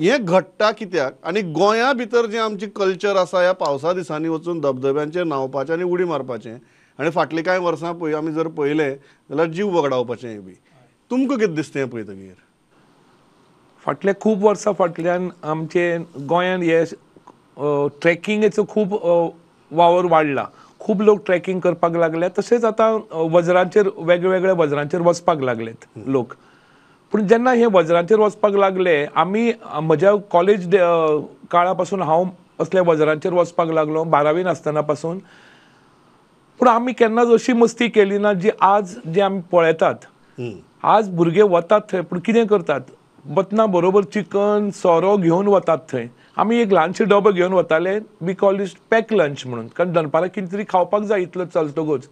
हे घडटा कित्याक आणि गोंया भितर जे आमची कल्चर असा ह्या पावसा दिसांनी वचून धबधब्यांचेर न्हांवपाचें आनी उडी मारपाचे आनी फाटलीं कांय वर्सां पय आमी जर पळयलें जाल्यार जीव वगडावपाचें बी तुमकां कितें दिसता हें पळयतगीर फाटले खूब वर्सां फाटल्यान आमचे गोंयान हे ट्रेकिंगेचो खूब वावर वाडला खूब लोक ट्रेकिंग करपाक लागल्यात तशेंच आतां वजरांचेर वेगवेगळ्या वजरांचेर वचपाक लागलेत लोक पूण जेन्ना हे वजरांचेर वचपाक लागले आमी म्हज्या कॉलेज काळा पासून हांव असल्या वजरांचेर वचपाक लागलो बारावेन आसतना पासून पूण आमी केन्नाच अशी मस्ती केली ना जी आज जे आमी पळयतात आज भुरगे वतात थंय पूण कितें करतात बतना बरोबर चिकन सोरो घेवन वतात थंय आमी एक ल्हानशे डबो घेवन वताले we call it pack lunch म्हणून कारण दनपारां कितें तरी खावपाक जाय इतलो चलतकूच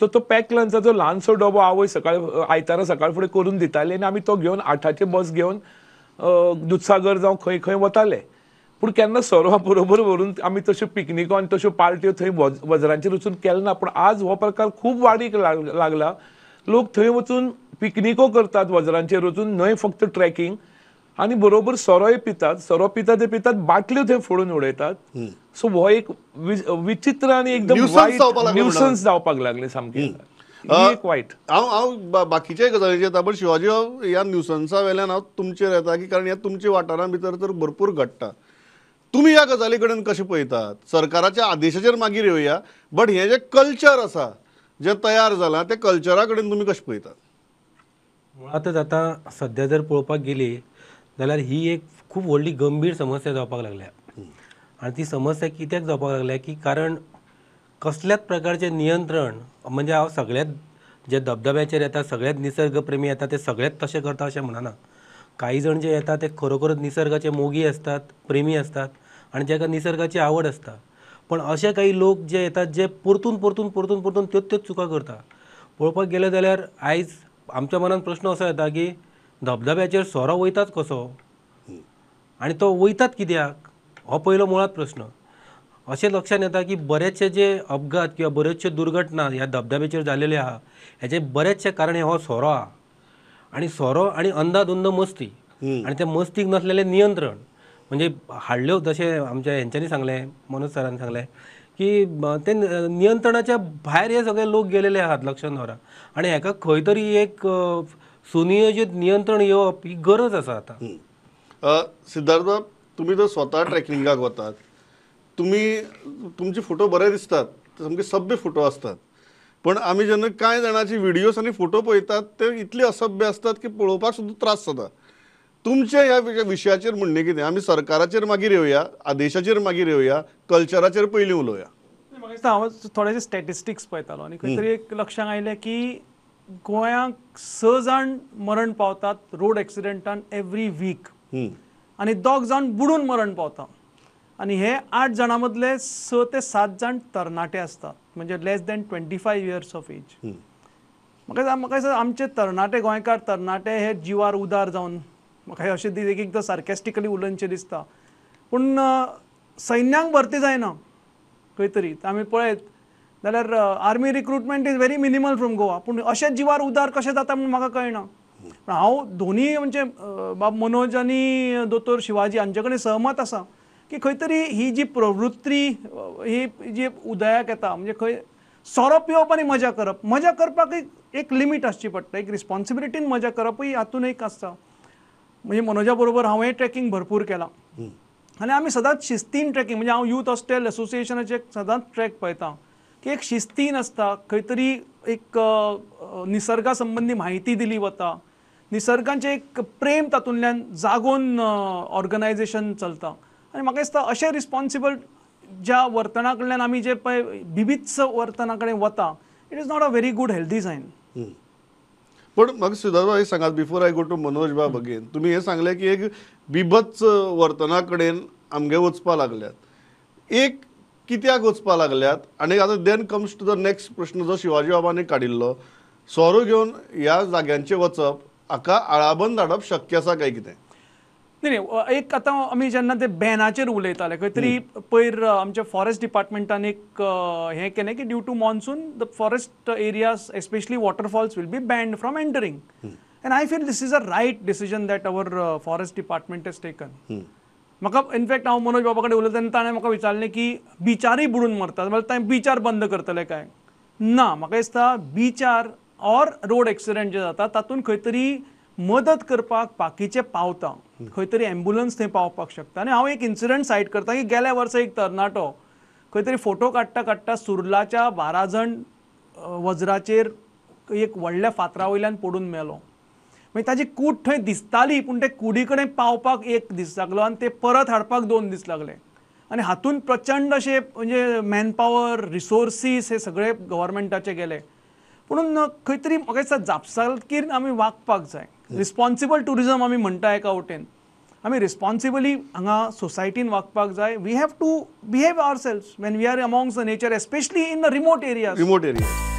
सो तो पॅक लंचा जो ल्हानसो डबो आवय सकाळ आयतारा सकाळ फुडें करून दिताली आनी आमी तो घेवन आठाचे बस घेवन दुधसागर जावं खंय खंय वताले पूण केन्ना सोरो बरोबर व्हरून आमी तश्यो पिकनिको आनी तश्यो पार्ट्यो थंय वजरांचेर वचून केलें ना पूण आज हो प्रकार खूब वाडीक लागला लोक थंय वचून पिकनिको करतात वजरांचेर वचून न्हय फक्त ट्रेकिंग आणि बरोबर सरोय पितात सरो पितात ते पितात बाटल्यो ते फोडून उडयतात सो हो एक विचित्र आणि एकदम न्युसन्स जावपाक लागले सामके वायट हांव हांव बाकीच्या गजालीचे येता पण शिवाजी ह्या न्युसन्सा वेल्यान हांव तुमचेर येता की कारण ह्या तुमच्या वाठारां भितर तर भरपूर घडटा तुम्ही ह्या गजाली कडेन कशें पळयतात सरकाराच्या आदेशाचेर मागीर येवया बट हे जे कल्चर आसा जे तयार जालां तें कल्चरा कडेन तुमी कशें पळयतात मुळातच आतां सध्या जर पळोवपाक गेली जाल्यार ही एक खूब व्हडली गंभीर समस्या जावपाक लागल्या आनी ती समस्या कित्याक जावपाक लागल्या की कारण कसल्याच प्रकारचे नियंत्रण म्हणजे हांव सगळ्यात जे धबधब्याचेर येतात सगळ्यात निसर्गप्रेमी येतात ते सगळ्यात तशें करता अशें म्हणना काही जण जे येतात ते खरोखरच निसर्गाचे मोगी असतात प्रेमी असतात आणि ज्याका निसर्गाची आवड असता पण असे काही लोक जे येतात जे परतून परतून परतून परतून त्योच त्योच चुका करता पळोवपाक गेले जाल्यार आयज आमच्या मनात प्रश्न असो येता की धबधब्याचेर सोरो वयतात कसो आनी तो वयतात कित्याक हो पयलो मुळांत प्रस्न अशें लक्षांत येता की बरेचशे जे अपघात किंवा बरेचशे दुर्घटना ह्या धबधब्याचेर झालेले आहा हेजे बरेचशे कारण हो सोरो आहा आनी सोरो आनी अंदाधुंद मस्ती आनी त्या मस्तीक नसलेले नियंत्रण म्हणजे हाडल्यो जशें आमच्या हेंच्यांनी सांगलें मनोज सरान सांगलें की ते नियंत्रणाच्या भायर हे सगळे लोक गेलेले आहात लक्षांत दवरा आनी हेका खंय तरी एक सुनियोजित नियंत्रण येवप ही गरज आसा आतां सिद्धार्थ तुम्ही जर स्वता ट्रेकिंगाक वतात तुम्ही तुमचे फोटो बरे दिसतात सामके सभ्य फोटो असतात पण आम्ही जेन्ना कांय जाणांचे व्हिडिओज आनी फोटो पळयतात ते इतले असभ्य असतात की पळोवपाक सुद्दां त्रास जाता तुमच्या ह्या विशयाचेर म्हणणें कितें आमी सरकाराचेर मागीर येवया आदेशाचेर मागीर येवया कल्चराचेर पयलीं उलोवया म्हाका दिसता हांव थोडेशे स्टेटिस्टिक्स पळयतालो आनी खंय तरी एक लक्षांत आयलें की गोंयांक स जाण मरण पावतात रोड एक्सिडेंटान एव्हरी वीक आणि दोग जाण बुडून मरण पावता आणि हे आठ जाणां मदले स ते सात जाण तरणाटे असतात म्हणजे less than twenty five years of age म्हाका आमचे तरणाटे गोंयकार तरणाटे हे जिवार उदार जावन म्हाका अशें एक एकदां सार्केस्टिकली उलोवनशें दिसता पूण सैन्यांक भरती जायना खंय तरी आमी पळयत जाल्यार army recruitment is very minimal from Goa पूण अशेंच जिवार उदार कशें जाता म्हणून म्हाका कळना पण हांव दोनी म्हणजे बाब मनोज आनी दोतोर शिवाजी हांचे कडेन सहमत आसा की खंय तरी ही जी प्रवृत्ती ही जी उदयाक येता म्हणजे खंय सोरो पिवप आनी मजा करप मजा करपाक एक लिमीट आसची पडटा एक रिस्पॉन्सिबिलिटीन मजा ही हातून एक आसता म्हणजे मनोजा बरोबर हांवें ट्रेकिंग भरपूर केलां आनी आमी सदांच शिस्तीन ट्रेकिंग म्हणजे हांव यूथ हॉस्टेल असोसिएशनाचे सदांच ट्रॅक पळयतां की एक शिस्ती नसता काहीतरी तरी एक निसर्गा संबंदी म्हायती दिली वता निसर्गांचे एक प्रेम तातूंतल्यान जागोन ऑर्गनायझेशन चलता आणि म्हाका दिसता अशें रिस्पॉन्सिबल ज्या वर्तना कडल्यान आमी जे पळय बिबित्स वर्तना कडेन वता it is not a very good healthy sign पण म्हाका सुदारबा हे सांगात before I go to Manoj Bab again तुमी हे सांगले की एक बिभत्स वर्तना कडेन आमगे वचपा लागल्यात एक कित्याक वचपाक लागल्यात आनी आतां then comes to the next प्रश्न जो शिवाजी बाबांनी काडिल्लो सोरो घेवन ह्या जाग्यांचे वचप हाका आळाबंद धाडप शक्य आसा काय कितें न्ही एक आतां आमी जेन्ना ते बॅनाचेर उलयताले खंय तरी पयर आमच्या फॉरेस्ट डिपार्टमेंटान एक हें केलें की due to monsoon the forest area especially waterfalls will be banned from entering and I feel this is a right decision that our forest department is taken म्हाका इनफॅक्ट हांव मनोज बाबा कडेन उलयतां तेन्ना ताणें म्हाका विचारलें की बिचारूय बुडून मरतात म्हणल्यार बिचार बंद करतले काय ना म्हाका दिसता बिचार ऑर रोड एक्सिडेंट जे जाता तातूंत खंय तरी मदत करपाक बाकीचे पावता खंय तरी एम्बुलंस थंय पावपाक शकता आनी हांव एक इन्सिडंट सायट करता की गेल्या वर्सा एक तरणाटो खंय तरी फोटो काडटा काडटा सुरलाच्या बारा जण एक व्हडल्या फातरा वयल्यान पडून मेलो मागीर ताजी कूड थंय दिसताली पूण ते कुडी कडेन पावपाक एक दीस लागलो आनी ते परत हाडपाक दोन दीस लागले आनी हातूंत प्रचंड अशे म्हणजे मॅनपावर रिसोर्सीस हे सगळे गव्हर्मेंटाचे गेले पुणून खंय तरी म्हाका दिसता जापसालकीर आमी वागपाक जाय रिस्पॉन्सिबल ट्युरिजम आमी म्हणटा एका वटेन आमी रिस्पॉन्सिबली हांगा सोसायटीन वागपाक जाय we have to behave our self when we are amongst the nature especially in the remote area remote area